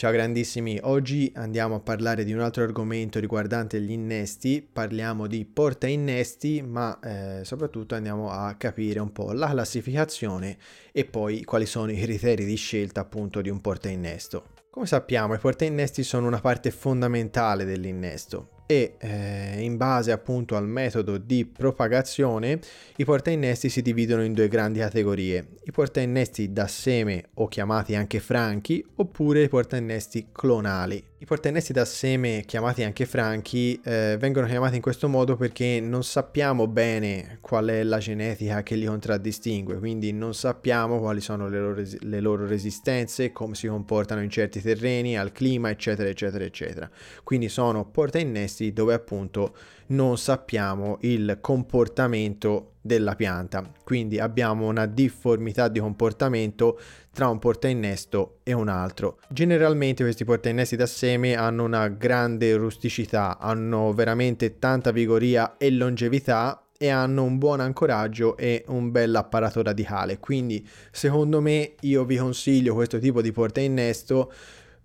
Ciao grandissimi, oggi andiamo a parlare di un altro argomento riguardante gli innesti, parliamo di porta innesti ma eh, soprattutto andiamo a capire un po' la classificazione e poi quali sono i criteri di scelta appunto di un porta innesto. Come sappiamo i porta innesti sono una parte fondamentale dell'innesto, e eh, in base appunto al metodo di propagazione i portainnesti si dividono in due grandi categorie, i portainnesti da seme o chiamati anche franchi oppure i portainnesti clonali i portennessi da seme, chiamati anche franchi, eh, vengono chiamati in questo modo perché non sappiamo bene qual è la genetica che li contraddistingue, quindi non sappiamo quali sono le loro, le loro resistenze, come si comportano in certi terreni, al clima, eccetera, eccetera, eccetera. Quindi sono portainnessi dove appunto non sappiamo il comportamento della pianta. Quindi abbiamo una difformità di comportamento tra un portainnesto e un altro. Generalmente questi portainnesti da seme hanno una grande rusticità, hanno veramente tanta vigoria e longevità e hanno un buon ancoraggio e un bel apparato radicale. Quindi, secondo me, io vi consiglio questo tipo di porta innesto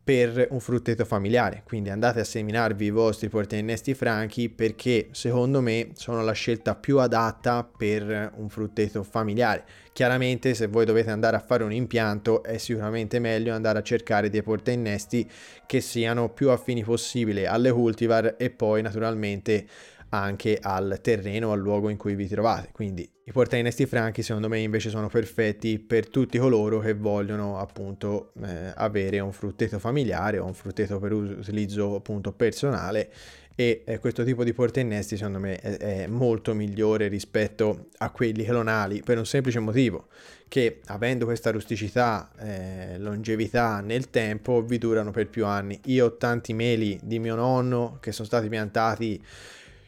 per un frutteto familiare. Quindi andate a seminarvi i vostri portainnesti franchi perché secondo me sono la scelta più adatta per un frutteto familiare. Chiaramente se voi dovete andare a fare un impianto è sicuramente meglio andare a cercare dei portainnesti che siano più affini possibile alle cultivar e poi naturalmente anche al terreno, al luogo in cui vi trovate. Quindi i portainesti franchi secondo me invece sono perfetti per tutti coloro che vogliono appunto eh, avere un frutteto familiare o un frutteto per utilizzo appunto personale e eh, questo tipo di portainesti secondo me è, è molto migliore rispetto a quelli clonali per un semplice motivo che avendo questa rusticità, eh, longevità nel tempo vi durano per più anni. Io ho tanti meli di mio nonno che sono stati piantati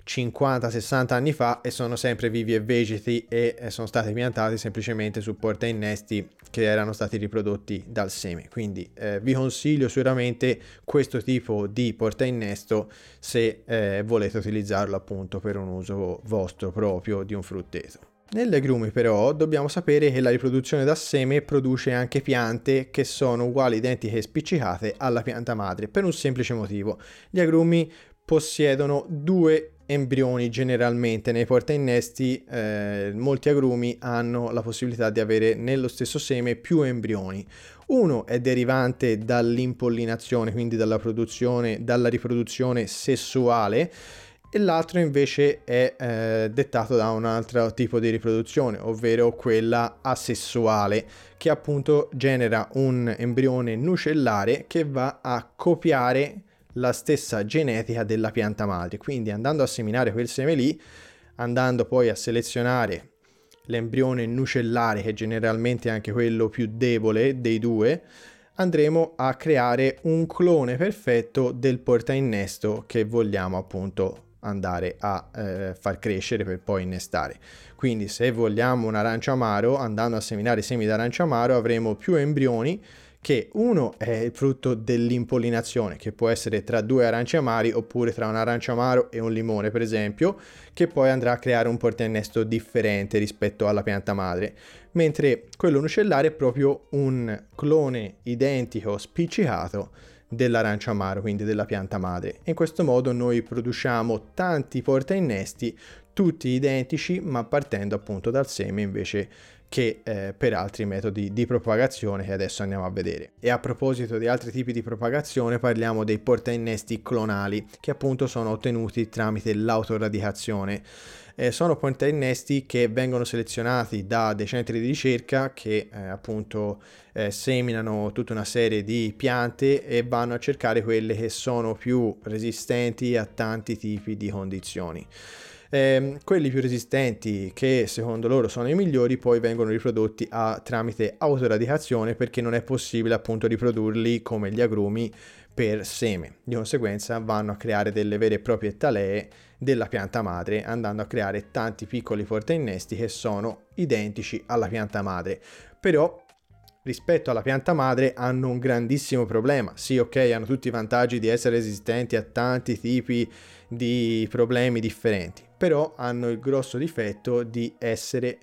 50-60 anni fa e sono sempre vivi e vegeti e eh, sono stati piantati semplicemente su porta innesti che erano stati riprodotti dal seme. Quindi eh, vi consiglio sicuramente questo tipo di porta innesto se eh, volete utilizzarlo appunto per un uso vostro proprio di un frutteto. Nelle agrumi però dobbiamo sapere che la riproduzione da seme produce anche piante che sono uguali, identiche e spiccicate alla pianta madre per un semplice motivo. Gli agrumi possiedono due embrioni generalmente nei portainnesti eh, molti agrumi hanno la possibilità di avere nello stesso seme più embrioni uno è derivante dall'impollinazione quindi dalla produzione dalla riproduzione sessuale e l'altro invece è eh, dettato da un altro tipo di riproduzione ovvero quella asessuale che appunto genera un embrione nucellare che va a copiare la stessa genetica della pianta madre. Quindi andando a seminare quel seme lì, andando poi a selezionare l'embrione nucellare, che è generalmente è anche quello più debole dei due, andremo a creare un clone perfetto del portainnesto che vogliamo appunto andare a eh, far crescere per poi innestare. Quindi se vogliamo un arancio amaro, andando a seminare semi d'arancia amaro avremo più embrioni che uno è il frutto dell'impollinazione, che può essere tra due arance amari oppure tra un arancio amaro e un limone, per esempio, che poi andrà a creare un portinnesto differente rispetto alla pianta madre, mentre quello nucellare è proprio un clone identico, spiccicato dell'arancio amaro, quindi della pianta madre. In questo modo noi produciamo tanti porta tutti identici ma partendo appunto dal seme invece che eh, per altri metodi di propagazione che adesso andiamo a vedere. E a proposito di altri tipi di propagazione parliamo dei portainnesti clonali che appunto sono ottenuti tramite l'autoradicazione. Eh, sono portainnesti che vengono selezionati da dei centri di ricerca che eh, appunto eh, seminano tutta una serie di piante e vanno a cercare quelle che sono più resistenti a tanti tipi di condizioni. Eh, quelli più resistenti, che secondo loro sono i migliori, poi vengono riprodotti a, tramite autoradicazione perché non è possibile appunto riprodurli come gli agrumi per seme. Di conseguenza vanno a creare delle vere e proprie talee della pianta madre, andando a creare tanti piccoli portainnesti che sono identici alla pianta madre. Però rispetto alla pianta madre hanno un grandissimo problema. Sì, ok, hanno tutti i vantaggi di essere resistenti a tanti tipi di problemi differenti, però hanno il grosso difetto di essere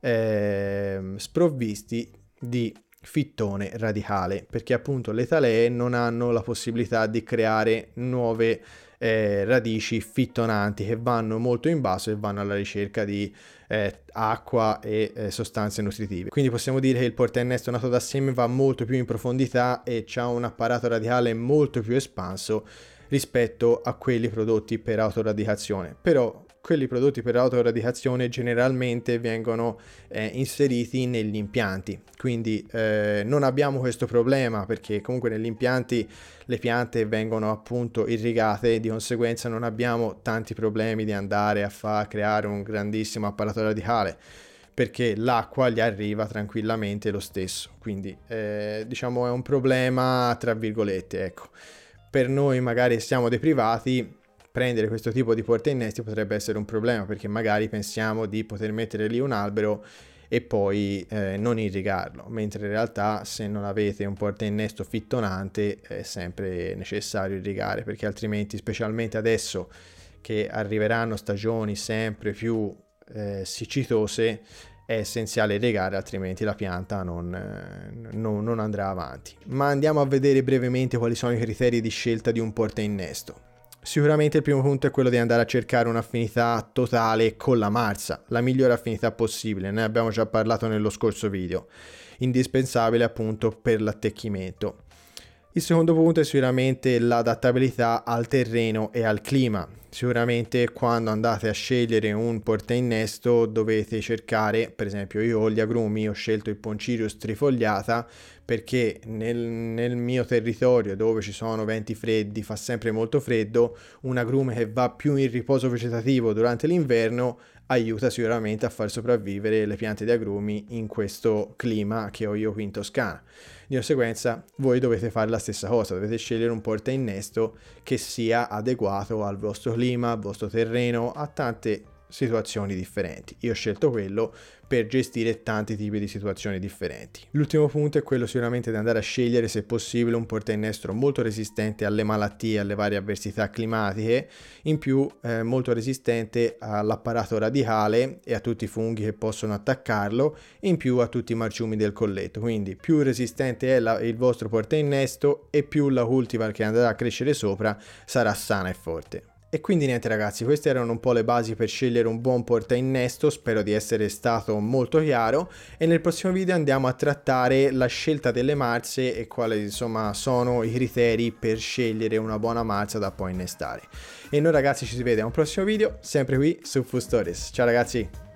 eh, sprovvisti di fittone radicale, perché appunto le talee non hanno la possibilità di creare nuove eh, radici fittonanti che vanno molto in basso e vanno alla ricerca di eh, acqua e eh, sostanze nutritive. Quindi possiamo dire che il portaernesto nato da seme va molto più in profondità e ha un apparato radicale molto più espanso rispetto a quelli prodotti per autoradicazione. Però quelli prodotti per autoradicazione generalmente vengono eh, inseriti negli impianti, quindi eh, non abbiamo questo problema perché comunque negli impianti le piante vengono appunto irrigate, di conseguenza non abbiamo tanti problemi di andare a far creare un grandissimo apparato radicale perché l'acqua gli arriva tranquillamente lo stesso, quindi eh, diciamo è un problema tra virgolette, ecco per noi magari siamo dei privati, prendere questo tipo di porte innesti potrebbe essere un problema perché magari pensiamo di poter mettere lì un albero e poi eh, non irrigarlo, mentre in realtà se non avete un porte innesto fittonante è sempre necessario irrigare perché altrimenti specialmente adesso che arriveranno stagioni sempre più eh, siccitose è essenziale legare altrimenti la pianta non, eh, non, non andrà avanti. Ma andiamo a vedere brevemente quali sono i criteri di scelta di un porta innesto. Sicuramente il primo punto è quello di andare a cercare un'affinità totale con la marza, la migliore affinità possibile, ne abbiamo già parlato nello scorso video, indispensabile appunto per l'attecchimento. Il secondo punto è sicuramente l'adattabilità al terreno e al clima. Sicuramente quando andate a scegliere un portainnesto dovete cercare, per esempio io ho gli agrumi, ho scelto il Poncirius trifogliata perché nel, nel mio territorio dove ci sono venti freddi, fa sempre molto freddo, un agrume che va più in riposo vegetativo durante l'inverno aiuta sicuramente a far sopravvivere le piante di agrumi in questo clima che ho io qui in Toscana. Di conseguenza voi dovete fare la stessa cosa, dovete scegliere un porta innesto che sia adeguato al vostro clima, al vostro terreno, a tante situazioni differenti. Io ho scelto quello per gestire tanti tipi di situazioni differenti. L'ultimo punto è quello sicuramente di andare a scegliere se possibile un portainestro molto resistente alle malattie, alle varie avversità climatiche, in più eh, molto resistente all'apparato radicale e a tutti i funghi che possono attaccarlo in più a tutti i marciumi del colletto. Quindi più resistente è la, il vostro portainnesto e più la cultivar che andrà a crescere sopra sarà sana e forte. E quindi niente ragazzi, queste erano un po' le basi per scegliere un buon porta innesto, spero di essere stato molto chiaro e nel prossimo video andiamo a trattare la scelta delle marce e quali insomma sono i criteri per scegliere una buona marcia da poi innestare. E noi ragazzi ci si vede a un prossimo video, sempre qui su Full Stories. Ciao ragazzi!